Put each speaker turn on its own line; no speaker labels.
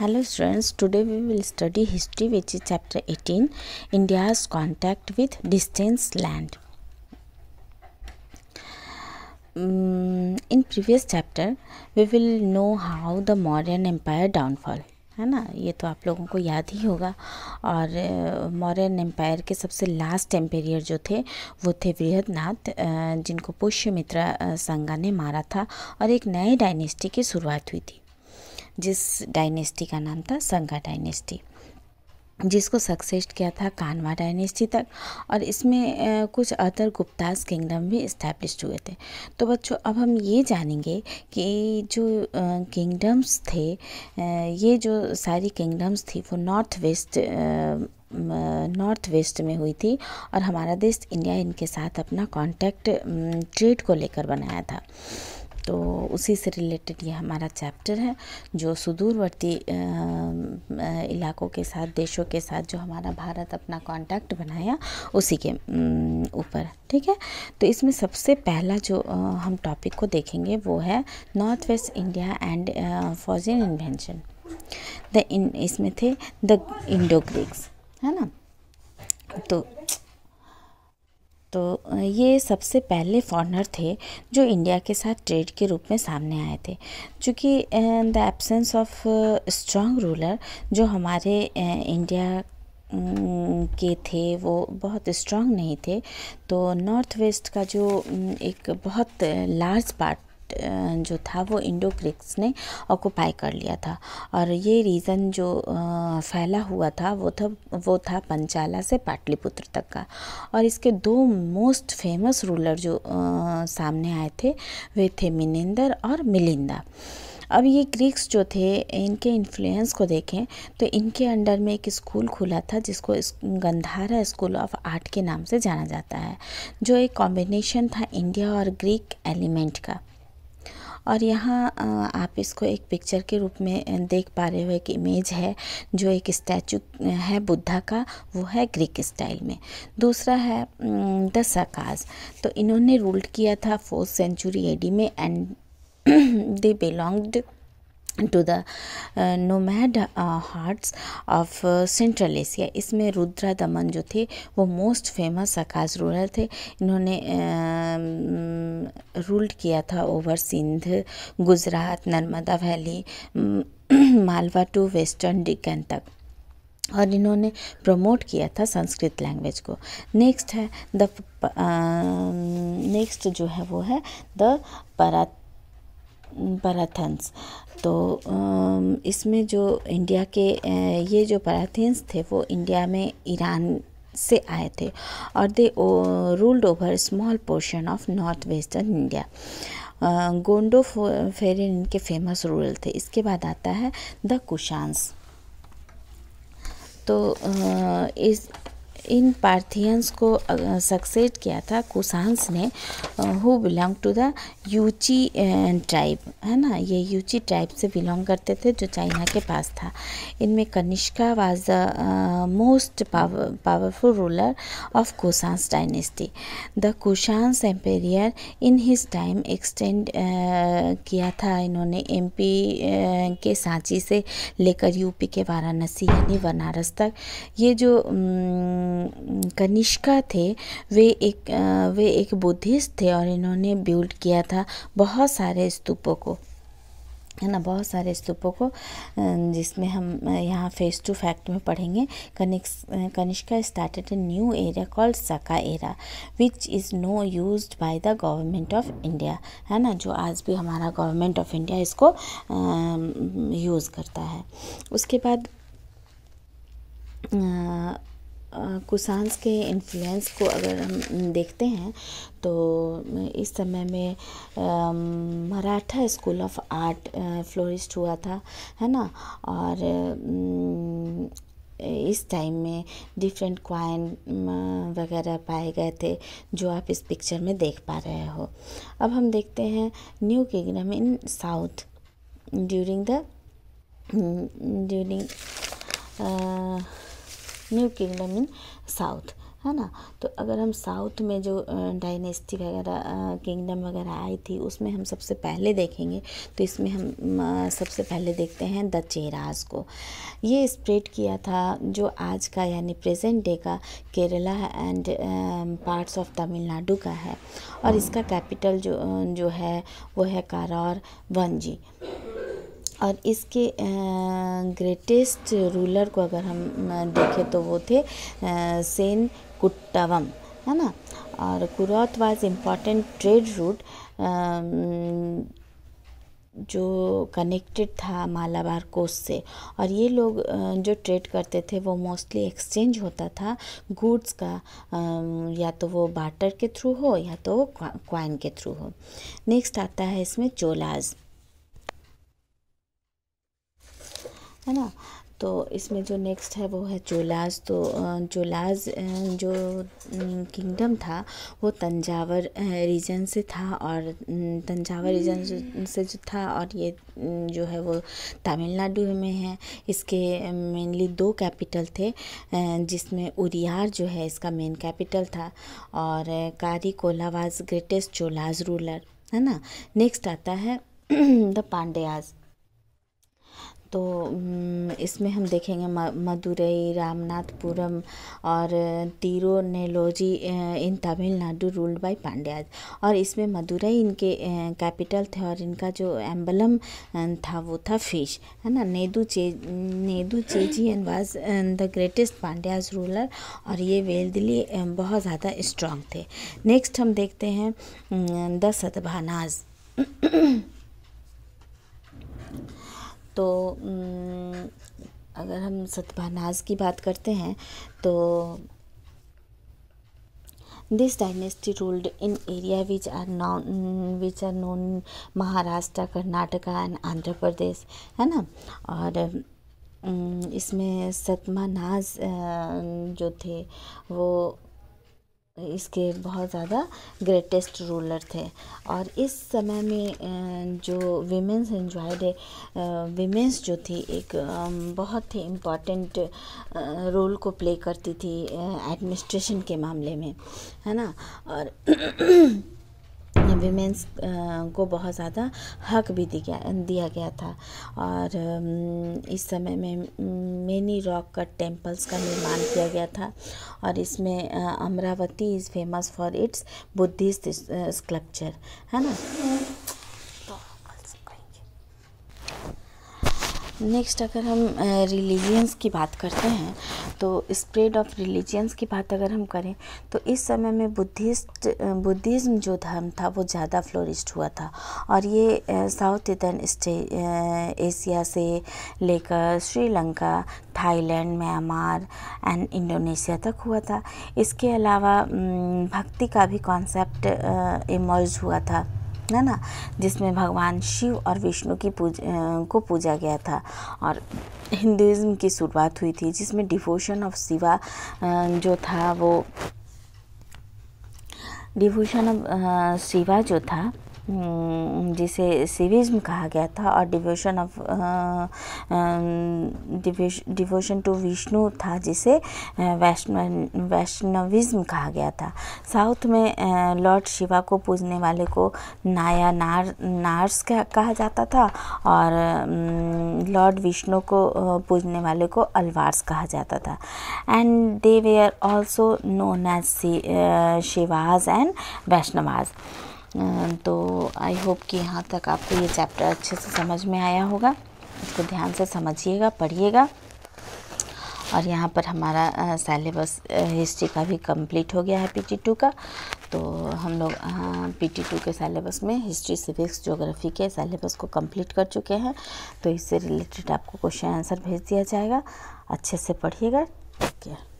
hello students today we will study history which is chapter 18 India's contact with distance land in previous chapter we will know how the Mauryan empire downfall है ना ये तो आप लोगों को याद ही होगा और मौर्यन uh, एम्पायर के सबसे लास्ट एम्पेरियर जो थे वो थे वृहदनाथ uh, जिनको पुष्यमित्रा संगा ने मारा था और एक नए डायनेस्टी की शुरुआत हुई थी जिस डायनेस्टी का नाम था संघा डायनेस्टी जिसको सक्सेस्ड किया था कानवा डायनेस्टी तक और इसमें कुछ अदर गुप्ताज किंगडम भी इस्टेब्लिश हुए थे तो बच्चों अब हम ये जानेंगे कि जो किंगडम्स थे ये जो सारी किंगडम्स थी वो नॉर्थ वेस्ट नॉर्थ वेस्ट में हुई थी और हमारा देश इंडिया इनके साथ अपना कांटेक्ट ट्रेड को लेकर बनाया था तो उसी से रिलेटेड ये हमारा चैप्टर है जो सुदूरवर्ती इलाकों के साथ देशों के साथ जो हमारा भारत अपना कांटेक्ट बनाया उसी के ऊपर ठीक है तो इसमें सबसे पहला जो हम टॉपिक को देखेंगे वो है north west India and foreign invention the in इसमें थे द इंडो ग्रीक्स है ना तो तो ये सबसे पहले फॉरनर थे जो इंडिया के साथ ट्रेड के रूप में सामने आए थे चूँकि the absence of strong ruler जो हमारे इंडिया के थे वो बहुत स्ट्रांग नहीं थे तो नॉर्थ वेस्ट का जो एक बहुत लार्ज पार्ट जो था वो इंडो ग्रीक्स ने ऑक्यूपाई कर लिया था और ये रीज़न जो फैला हुआ था वो था वो था पंचाला से पाटलिपुत्र तक का और इसके दो मोस्ट फेमस रूलर जो सामने आए थे वे थे मिनेंदर और मिलिंदा अब ये ग्रीक्स जो थे इनके इन्फ्लुएंस को देखें तो इनके अंडर में एक स्कूल खुला था जिसको गंधारा स्कूल ऑफ आर्ट के नाम से जाना जाता है जो एक कॉम्बिनेशन था इंडिया और ग्रीक एलिमेंट का और यहाँ आप इसको एक पिक्चर के रूप में देख पा रहे हो एक इमेज है जो एक स्टैचू है बुद्धा का वो है ग्रीक स्टाइल में दूसरा है द सकाज तो इन्होंने रूल्ड किया था फोर्थ सेंचुरी एडी में and they belonged to the nomad hordes of central Asia इसमें रुद्रा दमन जो थे वो मोस्ट फेमस अकाज रूलर थे इन्होंने रूल्ड um, किया था over Sindh Gujarat Narmada valley um, Malwa to western Deccan तक और इन्होंने प्रमोट किया था संस्कृत लैंग्वेज को नेक्स्ट है द नेक्स्ट uh, जो है वो है द परा पराथन्स तो इसमें जो इंडिया के ये जो पराथन्स थे वो इंडिया में ईरान से आए थे और they ruled over small portion of north western India गोंडो फेरिन इनके फेमस रूल थे इसके बाद आता है द कुशांस तो इस इन पार्थियंस को सक्सेड किया था कुसांस ने who belong to the Yuezhi tribe है ना ये यूची ट्राइब से बिलोंग करते थे जो चाइना के पास था इनमें Kanishka was the most powerful ruler of Kushans dynasty the Kushans emperor in his time extend किया था इन्होंने एमपी के सांची से लेकर यूपी के वाराणसी यानी बनारस तक ये जो कनिष्का थे वे एक वे एक बुद्धिस्ट थे और इन्होंने बिल्ड किया था बहुत सारे स्तूपों को है ना बहुत सारे स्तूपों को जिसमें हम यहाँ फेस टू फैक्ट में पढ़ेंगे कनिक्स Kanishka started a new era called Saka era which is now used by the government of India है ना जो आज भी हमारा गवर्नमेंट ऑफ इंडिया इसको यूज़ करता है उसके बाद कुसांस के इन्फ्लुएंस को अगर हम देखते हैं तो इस समय में Maratha school of art flourished हुआ था है ना और इस टाइम में डिफरेंट क्वाइन वगैरह पाए गए थे जो आप इस पिक्चर में देख पा रहे हो अब हम देखते हैं new kingdom in south during the during new kingdom in south है ना तो अगर हम साउथ में जो डायनेस्टी वगैरह किंगडम वगैरह आई थी उसमें हम सबसे पहले देखेंगे तो इसमें हम सबसे पहले देखते हैं द चेराज को ये स्प्रेड किया था जो आज का यानी प्रेजेंट डे का Kerala and parts of Tamil Nadu का है और इसका कैपिटल जो जो है वो है वन जी और इसके ग्रेटेस्ट रूलर को अगर हम देखें तो वो थे सेन कुट्टवम है ना और कुरौत वाज इम्पॉर्टेंट ट्रेड रूट जो कनेक्टेड था मालाबार कोस्ट से और ये लोग जो ट्रेड करते थे वो मोस्टली एक्सचेंज होता था गुड्स का या तो वो बाटर के थ्रू हो या तो क्वाइन के थ्रू हो नेक्स्ट आता है इसमें चोलाज़ है ना तो इसमें जो नेक्स्ट है वो है चोलाज तो चोलाज जो किंगडम था वो तंजावर रीजन से था और तंजावर रीजन से जो था और ये जो है वो तमिलनाडु में है इसके मेनली दो कैपिटल थे जिसमें उरियार जो है इसका मेन कैपिटल था और कारी कोलावाज ग्रेटेस्ट चोलाज रूलर है ना नेक्स्ट आता है द पांड्याज तो इसमें हम देखेंगे मदुरई रामनाथपुरम और नेलोजी in Tamil Nadu ruled by Pandyas और इसमें मदुरई इनके कैपिटल थे और इनका जो एम्बलम था वो था फिश है ना नेदू चे नेदू एंड was the greatest Pandyas ruler और ये दिल्ली बहुत ज़्यादा स्ट्रांग थे नेक्स्ट हम देखते हैं द सतभानाज तो अगर हम सतभानाज की बात करते हैं तो this dynasty ruled in area which are known which are known Maharashtra Karnataka and Andhra Pradesh है ना और इसमें सतमानाज जो थे वो इसके बहुत ज़्यादा ग्रेटेस्ट रूलर थे और इस समय में जो वीमेंस एंजॉयड है वीमेंस जो थी एक बहुत ही इम्पॉर्टेंट रोल को प्ले करती थी एडमिनिस्ट्रेशन के मामले में है ना और वीमेंस uh, को बहुत ज़्यादा हक भी गया दिया गया था और um, इस समय में मेनी रॉक कट टेम्पल्स का निर्माण किया गया था और इसमें uh, Amaravati is famous for its Buddhist sculpture है ना नेक्स्ट अगर हम रिलीजियंस की बात करते हैं तो स्प्रेड ऑफ रिलीजियंस की बात अगर हम करें तो इस समय में बुद्धिस्ट बुद्धिज़्म जो धर्म था वो ज़्यादा फ्लोरिस्ट हुआ था और ये साउथ ईस्टर्न स्टे एशिया से लेकर Sri Lanka Thailand Myanmar and Indonesia तक हुआ था इसके अलावा भक्ति का भी कॉन्सेप्ट इमर्ज हुआ था है ना जिसमें भगवान शिव और विष्णु की पूज को पूजा गया था और हिंदुज़म की शुरुआत हुई थी जिसमें डिवोशन ऑफ शिवा जो था वो डिवोशन ऑफ शिवा जो था हम्म, जिसे सिविज्म कहा गया था और devotion of devotion to Vishnu था जिसे वैष्णव वैष्णविज्म कहा गया था साउथ में लॉर्ड शिवा को पूजने वाले को नाया नार नार्स कहा जाता था और लॉर्ड विष्णु को पूजने वाले को अलवार्स कहा जाता था and they were also known as Shaivas and Vaishnavas तो आई होप कि यहाँ तक आपको ये चैप्टर अच्छे से समझ में आया होगा इसको ध्यान से समझिएगा पढ़िएगा और यहाँ पर हमारा सेलेबस हिस्ट्री का भी कंप्लीट हो गया है पी टू का तो हम लोग पी टू के सेलेबस में हिस्ट्री सिविक्स ज्योग्राफी के सेलेबस को कंप्लीट कर चुके हैं तो इससे रिलेटेड आपको क्वेश्चन आंसर भेज दिया जाएगा अच्छे से पढ़िएगा ठीक है